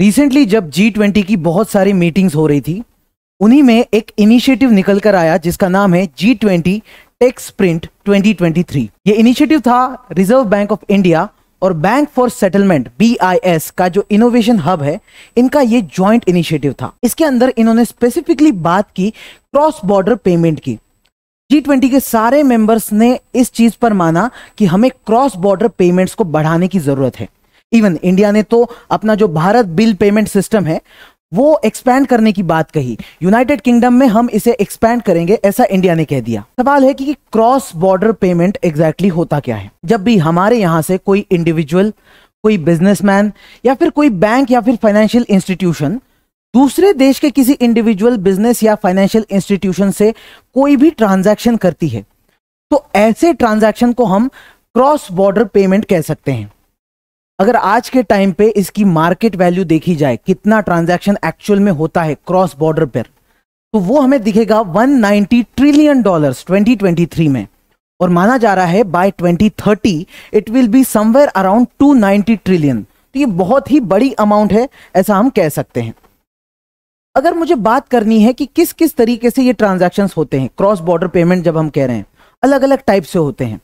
recently जब G twenty की बहुत सारी मीटिंग्स हो रही थी उन्हीं में एक इनिशिएटिव निकल कर आया जिसका नाम है जी ट्वेंटी टेक स्प्रिंट 2023 ये इनिशिएटिव था रिजर्व बैंक ऑफ इंडिया और बैंक फॉर सेटलमेंट बी का जो इनोवेशन हब है इनका ये ज्वाइंट इनिशिएटिव था इसके अंदर इन्होंने स्पेसिफिकली बात की क्रॉस बॉर्डर पेमेंट की जी ट्वेंटी के सारे मेंबर्स ने इस चीज पर माना कि हमें क्रॉस बॉर्डर पेमेंट्स को बढ़ाने की जरूरत है इवन इंडिया ने तो अपना जो भारत बिल पेमेंट सिस्टम है वो एक्सपैंड करने की बात कही यूनाइटेड किंगडम में हम इसे एक्सपैंड करेंगे ऐसा इंडिया ने कह दिया सवाल है कि क्रॉस बॉर्डर पेमेंट एग्जैक्टली होता क्या है जब भी हमारे यहां से कोई इंडिविजुअल कोई बिजनेसमैन या फिर कोई बैंक या फिर फाइनेंशियल इंस्टीट्यूशन दूसरे देश के किसी इंडिविजुअल बिजनेस या फाइनेंशियल इंस्टीट्यूशन से कोई भी ट्रांजैक्शन करती है तो ऐसे ट्रांजैक्शन को हम क्रॉस बॉर्डर पेमेंट कह सकते हैं अगर आज के टाइम पे इसकी मार्केट वैल्यू देखी जाए कितना ट्रांजैक्शन एक्चुअल में होता है क्रॉस बॉर्डर पर तो वो हमें दिखेगा 190 ट्रिलियन डॉलर्स 2023 में और माना जा रहा है by 2030 it will be somewhere around 290 trillion तो ये बहुत ही बड़ी अमाउंट है ऐसा हम कह सकते हैं अगर मुझे बात करनी है कि किस किस तरीके से ये ट्रांजेक्शन होते हैं क्रॉस बॉर्डर पेमेंट जब हम कह रहे हैं अलग अलग टाइप से होते हैं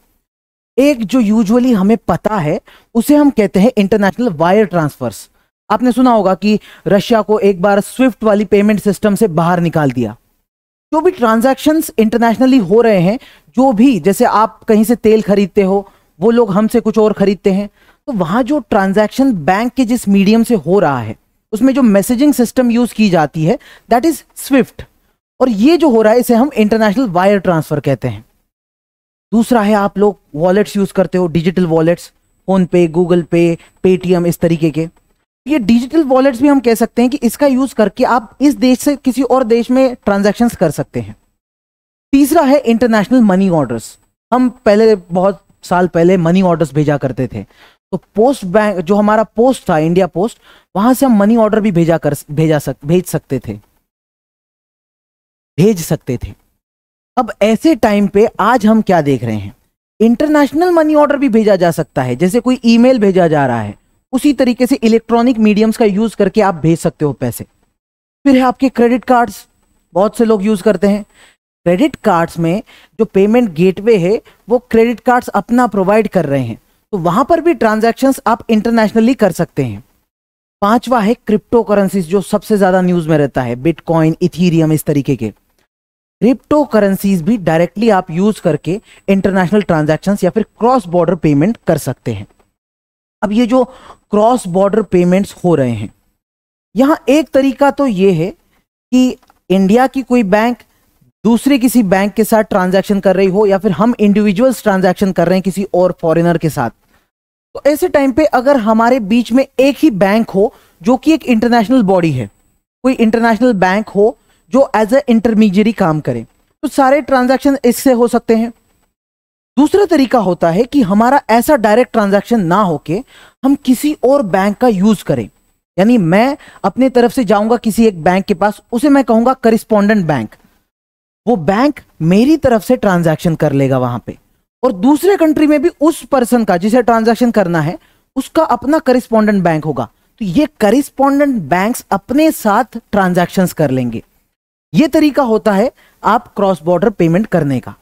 एक जो यूजुअली हमें पता है उसे हम कहते हैं इंटरनेशनल वायर ट्रांसफर्स आपने सुना होगा कि रशिया को एक बार स्विफ्ट वाली पेमेंट सिस्टम से बाहर निकाल दिया जो भी ट्रांजैक्शंस इंटरनेशनली हो रहे हैं जो भी जैसे आप कहीं से तेल खरीदते हो वो लोग हमसे कुछ और खरीदते हैं तो वहां जो ट्रांजैक्शन बैंक के जिस मीडियम से हो रहा है उसमें जो मैसेजिंग सिस्टम यूज़ की जाती है दैट इज़ स्विफ्ट और ये जो हो रहा है इसे हम इंटरनेशनल वायर ट्रांसफ़र कहते हैं दूसरा है आप लोग वॉलेट्स यूज़ करते हो digital wallets PhonePe Google Pay Paytm इस तरीके के ये डिजिटल वॉलेट्स भी हम कह सकते हैं कि इसका यूज़ करके आप इस देश से किसी और देश में ट्रांजेक्शन कर सकते हैं तीसरा है इंटरनेशनल मनी ऑर्डर्स हम पहले बहुत साल पहले मनी ऑर्डर्स भेजा करते थे तो पोस्ट बैंक जो हमारा पोस्ट था इंडिया पोस्ट वहां से हम मनी ऑर्डर भी भेजा कर भेजा सक भेज सकते थे भेज सकते थे अब ऐसे टाइम पे आज हम क्या देख रहे हैं इंटरनेशनल मनी ऑर्डर भी भेजा जा सकता है जैसे कोई ईमेल भेजा जा रहा है उसी तरीके से इलेक्ट्रॉनिक मीडियम्स का यूज करके आप भेज सकते हो पैसे फिर है आपके क्रेडिट कार्ड्स बहुत से लोग यूज करते हैं क्रेडिट कार्ड्स में जो पेमेंट गेटवे है वो क्रेडिट कार्ड्स अपना प्रोवाइड कर रहे हैं तो वहां पर भी ट्रांजैक्शंस आप इंटरनेशनली कर सकते हैं पांचवा है क्रिप्टो करेंसीज जो सबसे ज्यादा न्यूज में रहता है बिटकॉइन इथीरियम इस तरीके के क्रिप्टो करेंसीज भी डायरेक्टली आप यूज करके इंटरनेशनल ट्रांजेक्शन या फिर क्रॉस बॉर्डर पेमेंट कर सकते हैं अब ये जो क्रॉस बॉर्डर पेमेंट्स हो रहे हैं यहां एक तरीका तो ये है कि इंडिया की कोई बैंक दूसरे किसी बैंक के साथ ट्रांजैक्शन कर रही हो या फिर हम इंडिविजुअल्स ट्रांजैक्शन कर रहे हैं किसी और फॉरेनर के साथ तो ऐसे टाइम पे अगर हमारे बीच में एक ही बैंक हो जो कि एक इंटरनेशनल बॉडी है कोई इंटरनेशनल बैंक हो जो एज ए इंटरमीडियरी काम करें तो सारे ट्रांजैक्शन इससे हो सकते हैं दूसरा तरीका होता है कि हमारा ऐसा डायरेक्ट ट्रांजैक्शन ना होके हम किसी और बैंक का यूज करें यानी मैं अपने तरफ से जाऊंगा किसी एक बैंक के पास उसे मैं कहूंगा करिस्पोंडेंट बैंक वो बैंक मेरी तरफ से ट्रांजेक्शन कर लेगा वहां पे और दूसरे कंट्री में भी उस पर्सन का जिसे ट्रांजेक्शन करना है उसका अपना करिस्पोंडेंट बैंक होगा तो ये करिस्पोंडेंट बैंक्स अपने साथ ट्रांजैक्शंस कर लेंगे ये तरीका होता है आप क्रॉस बॉर्डर पेमेंट करने का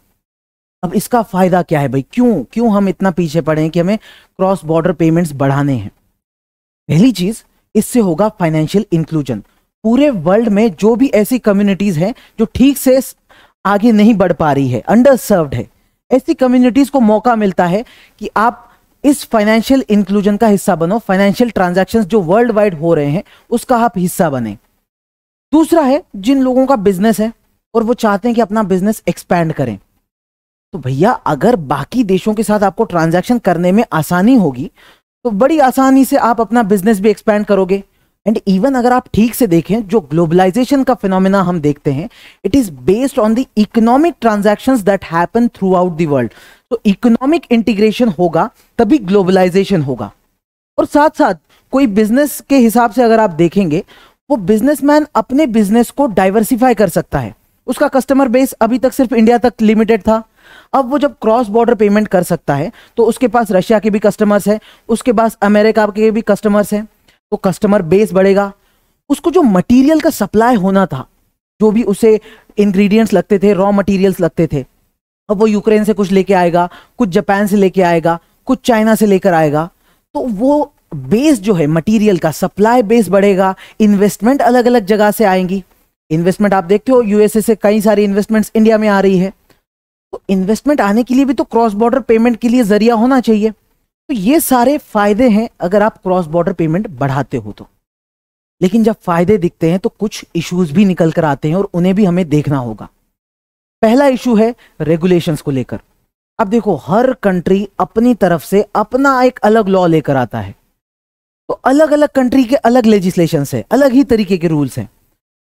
अब इसका फायदा क्या है भाई क्यों क्यों हम इतना पीछे पड़े हैं कि हमें क्रॉस बॉर्डर पेमेंट्स बढ़ाने हैं पहली चीज इससे होगा फाइनेंशियल इंक्लूजन पूरे वर्ल्ड में जो भी ऐसी कम्युनिटीज हैं जो ठीक से आगे नहीं बढ़ पा रही है अंडर सर्व्ड है ऐसी कम्युनिटीज को मौका मिलता है कि आप इस फाइनेंशियल इंक्लूजन का हिस्सा बनो फाइनेंशियल ट्रांजेक्शन जो वर्ल्ड वाइड हो रहे हैं उसका आप हिस्सा बने दूसरा है जिन लोगों का बिजनेस है और वो चाहते हैं कि अपना बिजनेस एक्सपैंड करें तो भैया अगर बाकी देशों के साथ आपको ट्रांजैक्शन करने में आसानी होगी तो बड़ी आसानी से आप अपना बिजनेस भी एक्सपैंड करोगे एंड इवन अगर आप ठीक से देखें जो ग्लोबलाइजेशन का फिनोमिना हम देखते हैं it is based on the economic transaction that happen throughout the world तो इकोनॉमिक इंटीग्रेशन होगा तभी ग्लोबलाइजेशन होगा और साथ साथ कोई बिजनेस के हिसाब से अगर आप देखेंगे वो बिजनेसमैन अपने बिजनेस को डाइवर्सिफाई कर सकता है उसका कस्टमर बेस अभी तक सिर्फ इंडिया तक लिमिटेड था अब वो जब क्रॉस बॉर्डर पेमेंट कर सकता है तो उसके पास रशिया के भी कस्टमर्स हैं उसके पास अमेरिका के भी कस्टमर्स हैं तो कस्टमर बेस बढ़ेगा उसको जो मटेरियल का सप्लाई होना था जो भी उसे इंग्रेडिएंट्स लगते थे रॉ मटेरियल्स लगते थे अब वो यूक्रेन से कुछ लेके आएगा कुछ जापान से लेके आएगा कुछ चाइना से लेकर आएगा तो वो बेस जो है मटेरियल का सप्लाई बेस बढ़ेगा इन्वेस्टमेंट अलग अलग जगह से आएंगी इन्वेस्टमेंट आप देखते हो यूएसए से कई सारी इन्वेस्टमेंट्स इंडिया में आ रही है तो इन्वेस्टमेंट आने के लिए भी तो क्रॉस बॉर्डर पेमेंट के लिए जरिया होना चाहिए तो ये सारे फायदे हैं अगर आप क्रॉस बॉर्डर पेमेंट बढ़ाते हो तो लेकिन जब फायदे दिखते हैं तो कुछ इश्यूज भी निकल कर आते हैं और उन्हें भी हमें देखना होगा पहला इशू है रेगुलेशंस को लेकर अब देखो हर कंट्री अपनी तरफ से अपना एक अलग लॉ लेकर आता है तो अलग अलग कंट्री के अलग लेजिस्लेशन है अलग ही तरीके के रूल्स हैं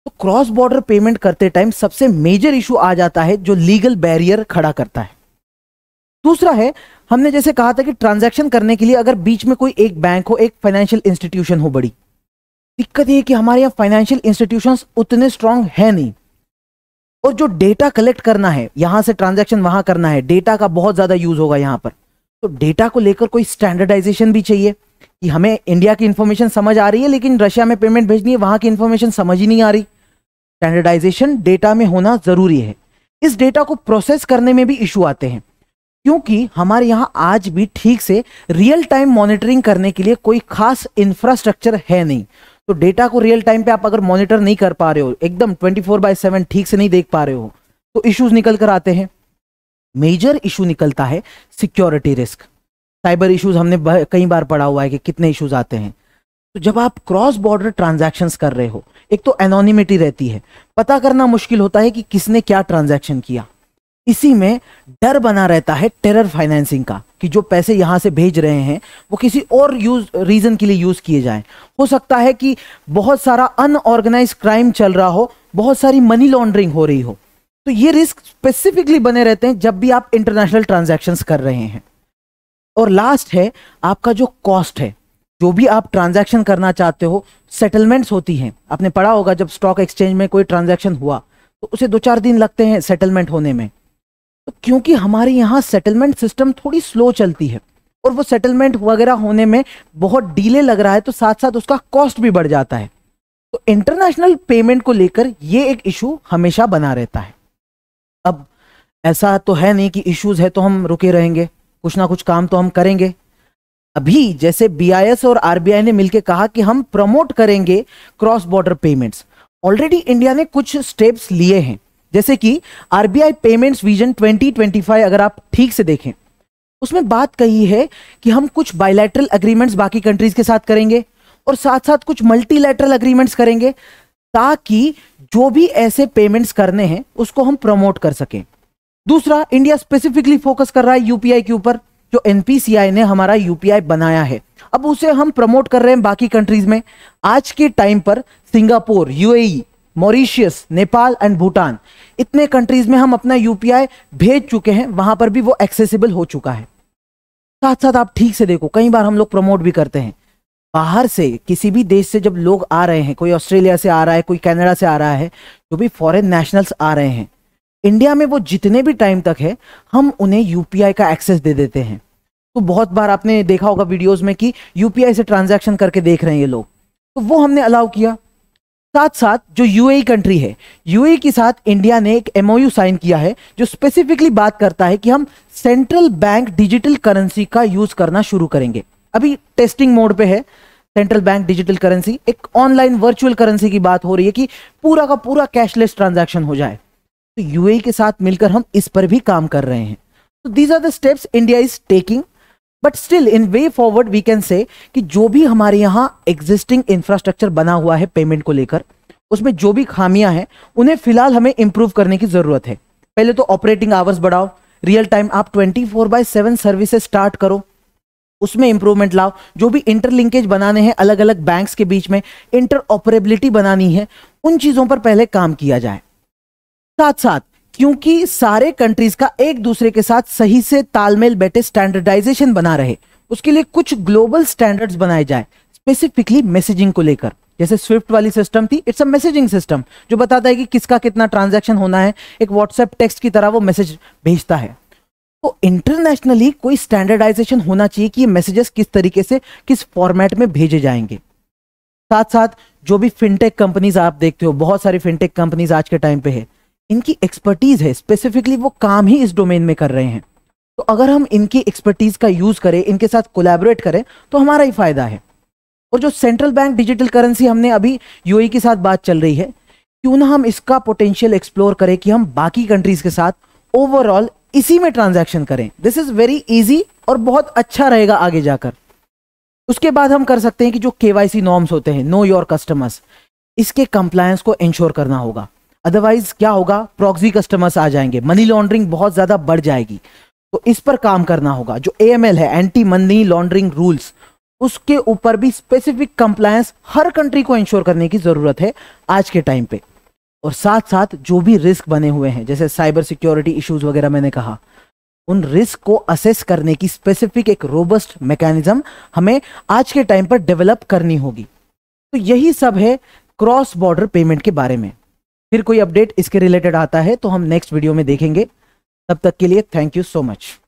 तो क्रॉस बॉर्डर पेमेंट करते टाइम सबसे मेजर इशू आ जाता है जो लीगल बैरियर खड़ा करता है दूसरा है हमने जैसे कहा था कि ट्रांजैक्शन करने के लिए अगर बीच में कोई एक बैंक हो एक फाइनेंशियल इंस्टीट्यूशन हो बड़ी दिक्कत यह कि हमारे यहाँ फाइनेंशियल इंस्टीट्यूशन उतने स्ट्रांग है नहीं और जो डेटा कलेक्ट करना है यहां से ट्रांजेक्शन वहां करना है डेटा का बहुत ज़्यादा यूज होगा यहां पर तो डेटा को लेकर कोई स्टैंडर्डाइजेशन भी चाहिए कि हमें इंडिया की इन्फॉर्मेशन समझ आ रही है लेकिन रशिया में पेमेंट भेजनी है वहाँ की इन्फॉर्मेशन समझ ही नहीं आ रही स्टैंडर्डाइजेशन डेटा में होना ज़रूरी है इस डेटा को प्रोसेस करने में भी इशू आते हैं क्योंकि हमारे यहाँ आज भी ठीक से रियल टाइम मॉनिटरिंग करने के लिए कोई खास इंफ्रास्ट्रक्चर है नहीं तो डेटा को रियल टाइम पे आप अगर मॉनिटर नहीं कर पा रहे हो एकदम 24 फोर बाय सेवन ठीक से नहीं देख पा रहे हो तो इश्यूज निकल कर आते हैं मेजर इशू निकलता है सिक्योरिटी रिस्क साइबर इश्यूज हमने कई बार पढ़ा हुआ है कि कितने इश्यूज आते हैं तो जब आप क्रॉस बॉर्डर ट्रांजैक्शंस कर रहे हो एक तो एनोनिमिटी रहती है पता करना मुश्किल होता है कि किसने क्या ट्रांजैक्शन किया इसी में डर बना रहता है टेरर फाइनेंसिंग का कि जो पैसे यहां से भेज रहे हैं वो किसी और यूज रीज़न के लिए यूज़ किए जाए हो सकता है कि बहुत सारा अनऑर्गेनाइज क्राइम चल रहा हो बहुत सारी मनी लॉन्ड्रिंग हो रही हो तो ये रिस्क स्पेसिफिकली बने रहते हैं जब भी आप इंटरनेशनल ट्रांजेक्शन कर रहे हैं और लास्ट है आपका जो कॉस्ट है जो भी आप ट्रांजैक्शन करना चाहते हो सेटलमेंट्स होती हैं आपने पढ़ा होगा जब स्टॉक एक्सचेंज में कोई ट्रांजैक्शन हुआ तो उसे दो चार दिन लगते हैं सेटलमेंट होने में तो क्योंकि हमारे यहाँ सेटलमेंट सिस्टम थोड़ी स्लो चलती है और वो सेटलमेंट वगैरह होने में बहुत डीले लग रहा है तो साथ साथ उसका कॉस्ट भी बढ़ जाता है तो इंटरनेशनल पेमेंट को लेकर ये एक इशू हमेशा बना रहता है अब ऐसा तो है नहीं कि इश्यूज है तो हम रुके रहेंगे कुछ ना कुछ काम तो हम करेंगे अभी जैसे बीआईएस और आरबीआई ने मिलकर कहा कि हम प्रमोट करेंगे cross border payments already India ने कुछ स्टेप्स लिए हैं जैसे कि आरबीआई पेमेंट्स विजन 2025 अगर आप ठीक से देखें उसमें बात कही है कि हम कुछ बायलैटरल अग्रीमेंट्स बाकी कंट्रीज के साथ करेंगे और साथ साथ कुछ मल्टीलैटरल अग्रीमेंट्स करेंगे ताकि जो भी ऐसे पेमेंट्स करने हैं उसको हम प्रमोट कर सकें दूसरा इंडिया स्पेसिफिकली फोकस कर रहा है यूपीआई के ऊपर जो एनपीसीआई ने हमारा यूपीआई बनाया है अब उसे हम प्रमोट कर रहे हैं बाकी कंट्रीज में आज के टाइम पर Singapore UAE Mauritius Nepal and Bhutan इतने कंट्रीज में हम अपना यूपीआई भेज चुके हैं वहां पर भी वो एक्सेसिबल हो चुका है साथ साथ आप ठीक से देखो कई बार हम लोग प्रमोट भी करते हैं बाहर से किसी भी देश से जब लोग आ रहे हैं कोई ऑस्ट्रेलिया से आ रहा है कोई कनाडा से आ रहा है जो भी फॉरेन नेशनल्स आ रहे हैं इंडिया में वो जितने भी टाइम तक है हम उन्हें यूपीआई का एक्सेस दे देते हैं तो बहुत बार आपने देखा होगा वीडियोस में कि यूपीआई से ट्रांजैक्शन करके देख रहे हैं ये लोग तो वो हमने अलाउ किया साथ साथ जो यूएई कंट्री e है यूएई e के साथ इंडिया ने एक एमओयू साइन किया है जो स्पेसिफिकली बात करता है कि हम सेंट्रल बैंक डिजिटल करेंसी का यूज करना शुरू करेंगे अभी टेस्टिंग मोड पे है सेंट्रल बैंक डिजिटल करेंसी एक ऑनलाइन वर्चुअल करेंसी की बात हो रही है कि पूरा का पूरा कैशलेस ट्रांजेक्शन हो जाए तो यूएई e के साथ मिलकर हम इस पर भी काम कर रहे हैं तो these are the steps India is taking but still in way forward we can say कि जो भी हमारे यहाँ एग्जिस्टिंग इंफ्रास्ट्रक्चर बना हुआ है पेमेंट को लेकर उसमें जो भी खामियां हैं उन्हें फिलहाल हमें इंप्रूव करने की ज़रूरत है पहले तो ऑपरेटिंग आवर्स बढ़ाओ रियल टाइम आप 24 four by seven services start करो उसमें इंप्रूवमेंट लाओ जो भी इंटरलिंकेज बनाने हैं अलग अलग बैंक्स के बीच में इंटर ऑपरेबिलिटी बनानी है उन चीज़ों पर पहले काम किया जाए साथ साथ क्योंकि सारे कंट्रीज का एक दूसरे के साथ सही से तालमेल बैठे स्टैंडर्डाइजेशन बना रहे उसके लिए कुछ ग्लोबल स्टैंडर्ड्स बनाए जाए स्पेसिफिकली मैसेजिंग को लेकर जैसे स्विफ्ट वाली सिस्टम थी इट्स अ मैसेजिंग सिस्टम जो बताता है कि किसका कितना ट्रांजेक्शन होना है एक व्हाट्सएप टेक्स्ट की तरह वो मैसेज भेजता है तो इंटरनेशनली कोई स्टैंडर्डाइजेशन होना चाहिए कि ये मैसेजेस किस तरीके से किस फॉर्मेट में भेजे जाएंगे साथ साथ जो भी फिनटेक कंपनीज आप देखते हो बहुत सारी फिनटेक कंपनीज आज के टाइम पे है इनकी एक्सपर्टीज है स्पेसिफिकली वो काम ही इस डोमेन में कर रहे हैं तो अगर हम इनकी एक्सपर्टीज का यूज करें इनके साथ कोलैबोरेट करें तो हमारा ही फायदा है और जो सेंट्रल बैंक डिजिटल करेंसी हमने अभी यूएई e के साथ बात चल रही है क्यों ना हम इसका पोटेंशियल एक्सप्लोर करें कि हम बाकी कंट्रीज के साथ ओवरऑल इसी में ट्रांजैक्शन करें दिस इज वेरी इजी और बहुत अच्छा रहेगा आगे जाकर उसके बाद हम कर सकते हैं कि जो केवाईसी नॉर्म्स होते हैं नो योर कस्टमर्स इसके कंप्लायंस को इंश्योर करना होगा अदरवाइज क्या होगा प्रॉक्सी कस्टमर्स आ जाएंगे मनी लॉन्ड्रिंग बहुत ज्यादा बढ़ जाएगी तो इस पर काम करना होगा जो ए है एंटी मनी लॉन्ड्रिंग रूल्स उसके ऊपर भी स्पेसिफिक कंप्लायंस हर कंट्री को इंश्योर करने की ज़रूरत है आज के टाइम पे और साथ साथ जो भी रिस्क बने हुए हैं जैसे साइबर सिक्योरिटी इश्यूज वगैरह मैंने कहा उन रिस्क को असेस करने की स्पेसिफिक एक रोबस्ट मैकेनिज्म हमें आज के टाइम पर डेवलप करनी होगी तो यही सब है क्रॉस बॉर्डर पेमेंट के बारे में फिर कोई अपडेट इसके रिलेटेड आता है तो हम नेक्स्ट वीडियो में देखेंगे तब तक के लिए थैंक यू सो मच